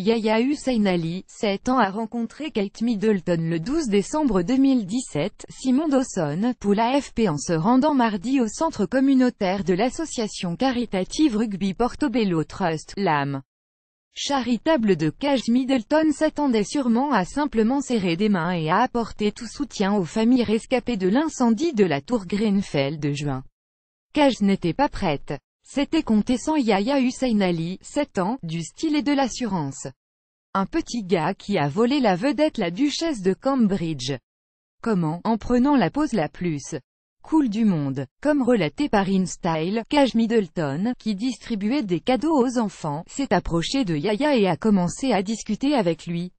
Yaya Hussein 7 ans a rencontré Kate Middleton le 12 décembre 2017, Simon Dawson, pour l'AFP en se rendant mardi au centre communautaire de l'association caritative Rugby Portobello Trust, l'âme charitable de Cage Middleton s'attendait sûrement à simplement serrer des mains et à apporter tout soutien aux familles rescapées de l'incendie de la tour Greenfell de juin. Cage n'était pas prête. C'était compté sans Yahya Hussein Ali, 7 ans, du style et de l'assurance. Un petit gars qui a volé la vedette la duchesse de Cambridge. Comment En prenant la pose la plus cool du monde. Comme relaté par InStyle, Cage Middleton, qui distribuait des cadeaux aux enfants, s'est approché de Yaya et a commencé à discuter avec lui.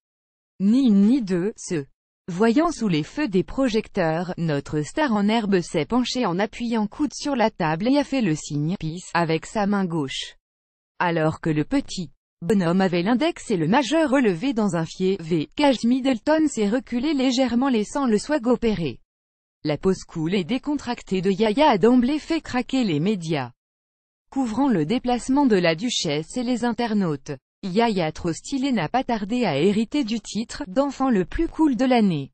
Ni une ni deux, ce Voyant sous les feux des projecteurs, notre star en herbe s'est penché en appuyant coude sur la table et a fait le signe « Peace » avec sa main gauche. Alors que le petit bonhomme avait l'index et le majeur relevé dans un fier V, Cage Middleton s'est reculé légèrement laissant le swag opérer. La pose cool et décontractée de Yaya a d'emblée fait craquer les médias, couvrant le déplacement de la duchesse et les internautes. Yaya trop n'a pas tardé à hériter du titre d'enfant le plus cool de l'année.